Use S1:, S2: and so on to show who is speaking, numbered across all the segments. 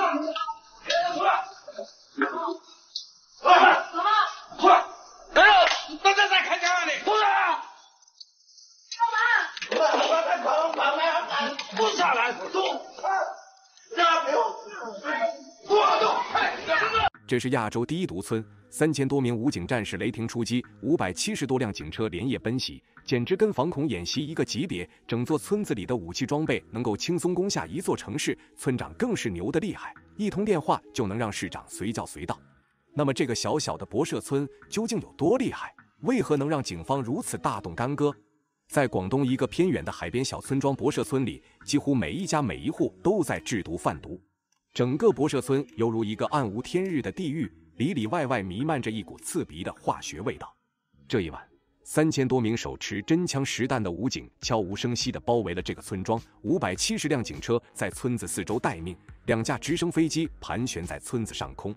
S1: 出来！出来！出来！出来！来来这是亚洲第一毒村。三千多名武警战士雷霆出击，五百七十多辆警车连夜奔袭，简直跟防恐演习一个级别。整座村子里的武器装备能够轻松攻下一座城市，村长更是牛得厉害，一通电话就能让市长随叫随到。那么，这个小小的博社村究竟有多厉害？为何能让警方如此大动干戈？在广东一个偏远的海边小村庄博社村，里几乎每一家每一户都在制毒贩毒，整个博社村犹如一个暗无天日的地狱。里里外外弥漫着一股刺鼻的化学味道。这一晚，三千多名手持真枪实弹的武警悄无声息地包围了这个村庄，五百七十辆警车在村子四周待命，两架直升飞机盘旋在村子上空。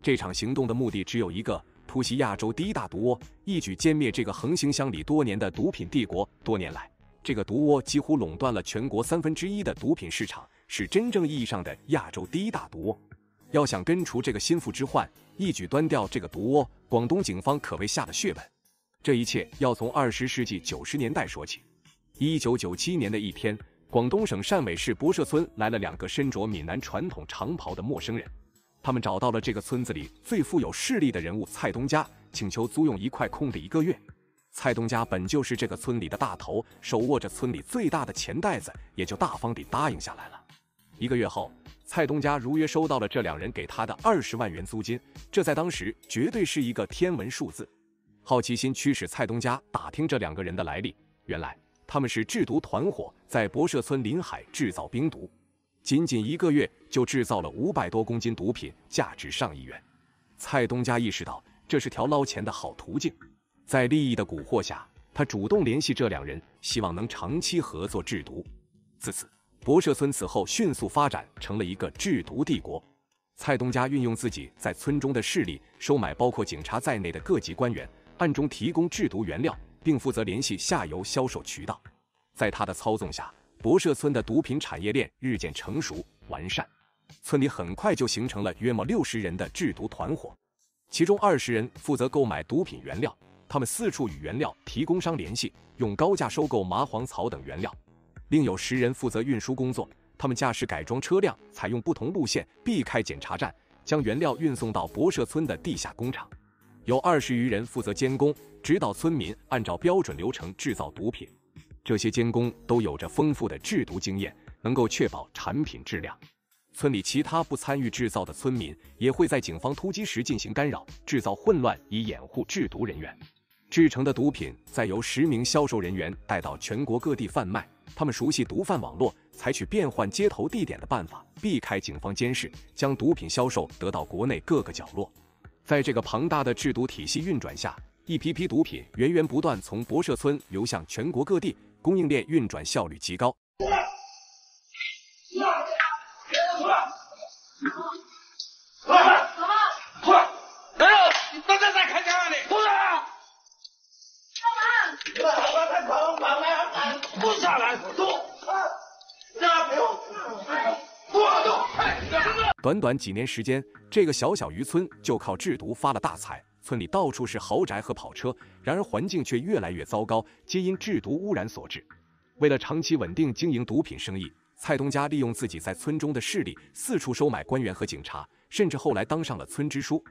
S1: 这场行动的目的只有一个：突袭亚洲第一大毒窝，一举歼灭这个横行乡里多年的毒品帝国。多年来，这个毒窝几乎垄断了全国三分之一的毒品市场，是真正意义上的亚洲第一大毒窝。要想根除这个心腹之患，一举端掉这个毒窝，广东警方可谓下了血本。这一切要从二十世纪九十年代说起。一九九七年的一天，广东省汕尾市博社村来了两个身着闽南传统长袍的陌生人，他们找到了这个村子里最富有势力的人物蔡东家，请求租用一块空地一个月。蔡东家本就是这个村里的大头，手握着村里最大的钱袋子，也就大方地答应下来了。一个月后，蔡东家如约收到了这两人给他的二十万元租金，这在当时绝对是一个天文数字。好奇心驱使蔡东家打听这两个人的来历，原来他们是制毒团伙，在博社村临海制造冰毒，仅仅一个月就制造了五百多公斤毒品，价值上亿元。蔡东家意识到这是条捞钱的好途径，在利益的蛊惑下，他主动联系这两人，希望能长期合作制毒。自此。博社村此后迅速发展成了一个制毒帝国。蔡东家运用自己在村中的势力，收买包括警察在内的各级官员，暗中提供制毒原料，并负责联系下游销售渠道。在他的操纵下，博社村的毒品产业链日渐成熟完善。村里很快就形成了约莫六十人的制毒团伙，其中二十人负责购买毒品原料，他们四处与原料提供商联系，用高价收购麻黄草等原料。另有十人负责运输工作，他们驾驶改装车辆，采用不同路线避开检查站，将原料运送到博社村的地下工厂。有二十余人负责监工，指导村民按照标准流程制造毒品。这些监工都有着丰富的制毒经验，能够确保产品质量。村里其他不参与制造的村民也会在警方突击时进行干扰，制造混乱以掩护制毒人员。制成的毒品再由十名销售人员带到全国各地贩卖。他们熟悉毒贩网络，采取变换接头地点的办法，避开警方监视，将毒品销售得到国内各个角落。在这个庞大的制毒体系运转下，一批批毒品源源不断从博社村流向全国各地，供应链运转效率极高。短短几年时间，这个小小渔村就靠制毒发了大财，村里到处是豪宅和跑车，然而环境却越来越糟糕，皆因制毒污染所致。为了长期稳定经营毒品生意，蔡东家利用自己在村中的势力，四处收买官员和警察，甚至后来当上了村支书。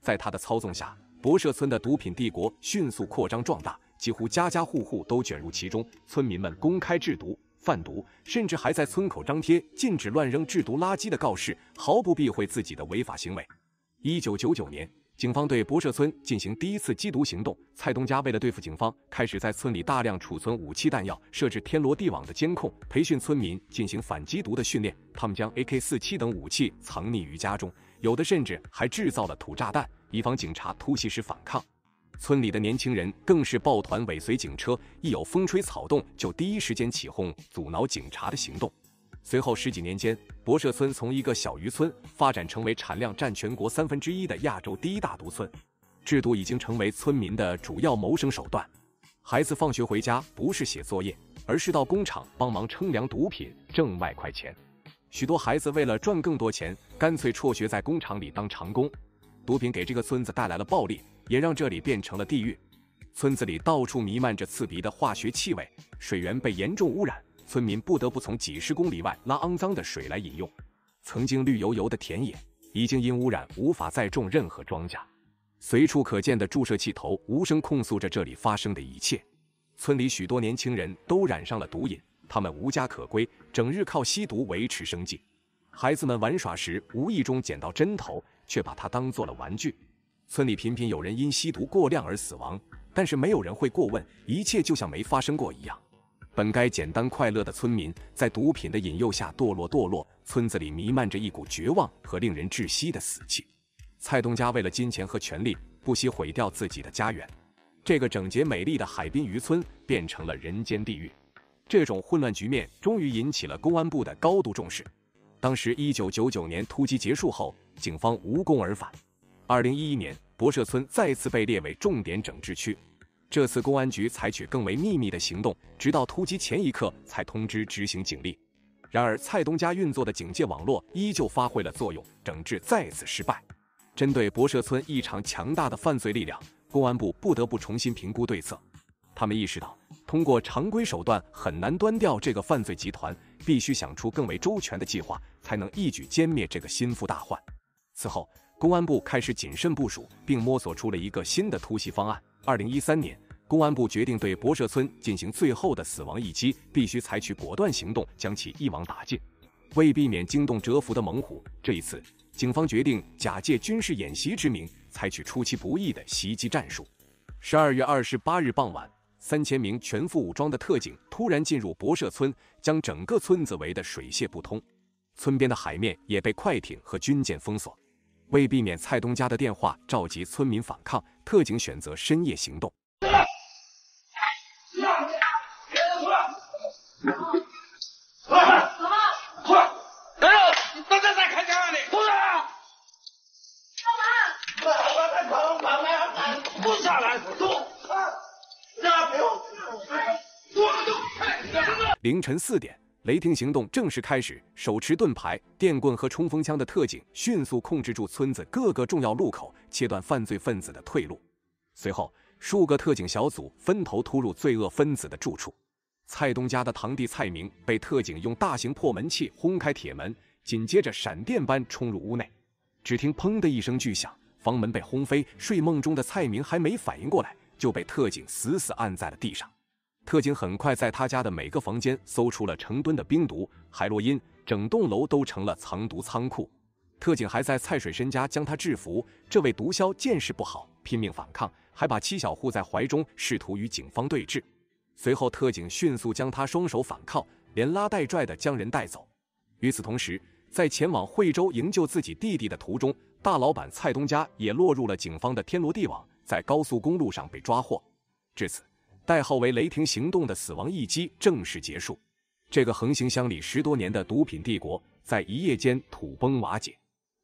S1: 在他的操纵下，博社村的毒品帝国迅速扩张壮大，几乎家家户户都卷入其中，村民们公开制毒。贩毒，甚至还在村口张贴禁止乱扔制毒垃圾的告示，毫不避讳自己的违法行为。一九九九年，警方对博社村进行第一次缉毒行动，蔡东家为了对付警方，开始在村里大量储存武器弹药，设置天罗地网的监控，培训村民进行反缉毒的训练。他们将 A K 四七等武器藏匿于家中，有的甚至还制造了土炸弹，以防警察突袭时反抗。村里的年轻人更是抱团尾随警车，一有风吹草动就第一时间起哄阻挠警察的行动。随后十几年间，博社村从一个小渔村发展成为产量占全国三分之一的亚洲第一大毒村，制毒已经成为村民的主要谋生手段。孩子放学回家不是写作业，而是到工厂帮忙称量毒品挣外快钱。许多孩子为了赚更多钱，干脆辍学在工厂里当长工。毒品给这个村子带来了暴力，也让这里变成了地狱。村子里到处弥漫着刺鼻的化学气味，水源被严重污染，村民不得不从几十公里外拉肮脏的水来饮用。曾经绿油油的田野已经因污染无法再种任何庄稼，随处可见的注射器头无声控诉着这里发生的一切。村里许多年轻人都染上了毒瘾，他们无家可归，整日靠吸毒维持生计。孩子们玩耍时无意中捡到针头。却把它当做了玩具。村里频频有人因吸毒过量而死亡，但是没有人会过问，一切就像没发生过一样。本该简单快乐的村民，在毒品的引诱下堕落堕落。村子里弥漫着一股绝望和令人窒息的死气。蔡东家为了金钱和权力，不惜毁掉自己的家园。这个整洁美丽的海滨渔村变成了人间地狱。这种混乱局面终于引起了公安部的高度重视。当时，一九九九年突击结束后。警方无功而返。二零一一年，博社村再次被列为重点整治区。这次公安局采取更为秘密的行动，直到突击前一刻才通知执行警力。然而，蔡东家运作的警戒网络依旧发挥了作用，整治再次失败。针对博社村异常强大的犯罪力量，公安部不得不重新评估对策。他们意识到，通过常规手段很难端掉这个犯罪集团，必须想出更为周全的计划，才能一举歼灭这个心腹大患。此后，公安部开始谨慎部署，并摸索出了一个新的突袭方案。二零一三年，公安部决定对博社村进行最后的死亡一击，必须采取果断行动，将其一网打尽。为避免惊动蛰伏的猛虎，这一次，警方决定假借军事演习之名，采取出其不意的袭击战术。十二月二十八日傍晚，三千名全副武装的特警突然进入博社村，将整个村子围得水泄不通，村边的海面也被快艇和军舰封锁。为避免蔡东家的电话召集村民反抗，特警选择深夜行动。来，别出来！来，来，来你等再开枪啊你！出来，干嘛？凌晨四点。雷霆行动正式开始，手持盾牌、电棍和冲锋枪的特警迅速控制住村子各个重要路口，切断犯罪分子的退路。随后，数个特警小组分头突入罪恶分子的住处。蔡东家的堂弟蔡明被特警用大型破门器轰开铁门，紧接着闪电般冲入屋内。只听“砰”的一声巨响，房门被轰飞，睡梦中的蔡明还没反应过来，就被特警死死按在了地上。特警很快在他家的每个房间搜出了成吨的冰毒、海洛因，整栋楼都成了藏毒仓库。特警还在蔡水深家将他制服。这位毒枭见势不好，拼命反抗，还把妻小护在怀中，试图与警方对峙。随后，特警迅速将他双手反铐，连拉带拽的将人带走。与此同时，在前往惠州营救自己弟弟的途中，大老板蔡东家也落入了警方的天罗地网，在高速公路上被抓获。至此。代号为“雷霆行动”的死亡一击正式结束。这个横行乡里十多年的毒品帝国，在一夜间土崩瓦解。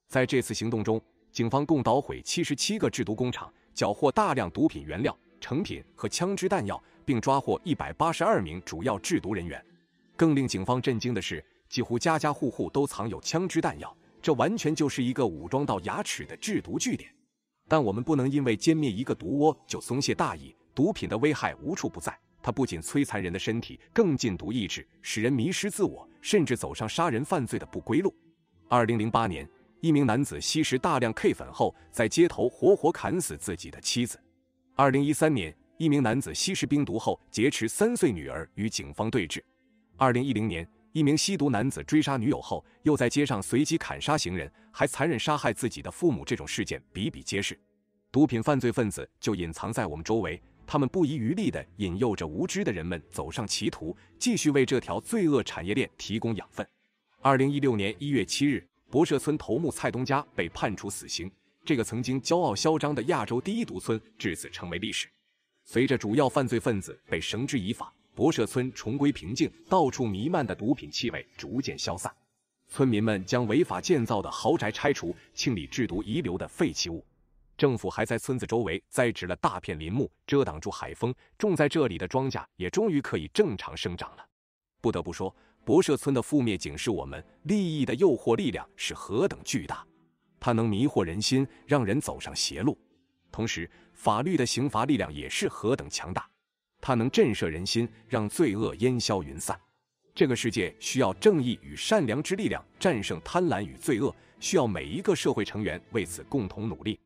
S1: 在这次行动中，警方共捣毁七十七个制毒工厂，缴获大量毒品原料、成品和枪支弹药，并抓获一百八十二名主要制毒人员。更令警方震惊的是，几乎家家户户都藏有枪支弹药，这完全就是一个武装到牙齿的制毒据点。但我们不能因为歼灭一个毒窝就松懈大意。毒品的危害无处不在，它不仅摧残人的身体，更禁毒意志，使人迷失自我，甚至走上杀人犯罪的不归路。二零零八年，一名男子吸食大量 K 粉后，在街头活活砍死自己的妻子；二零一三年，一名男子吸食冰毒后劫持三岁女儿与警方对峙；二零一零年，一名吸毒男子追杀女友后，又在街上随机砍杀行人，还残忍杀害自己的父母，这种事件比比皆是。毒品犯罪分子就隐藏在我们周围。他们不遗余力地引诱着无知的人们走上歧途，继续为这条罪恶产业链提供养分。二零一六年一月七日，博社村头目蔡东家被判处死刑。这个曾经骄傲嚣张的亚洲第一毒村至此成为历史。随着主要犯罪分子被绳之以法，博社村重归平静，到处弥漫的毒品气味逐渐消散。村民们将违法建造的豪宅拆除，清理制毒遗留的废弃物。政府还在村子周围栽植了大片林木，遮挡住海风，种在这里的庄稼也终于可以正常生长了。不得不说，博社村的覆灭警示我们，利益的诱惑力量是何等巨大，它能迷惑人心，让人走上邪路；同时，法律的刑罚力量也是何等强大，它能震慑人心，让罪恶烟消云散。这个世界需要正义与善良之力量战胜贪婪与罪恶，需要每一个社会成员为此共同努力。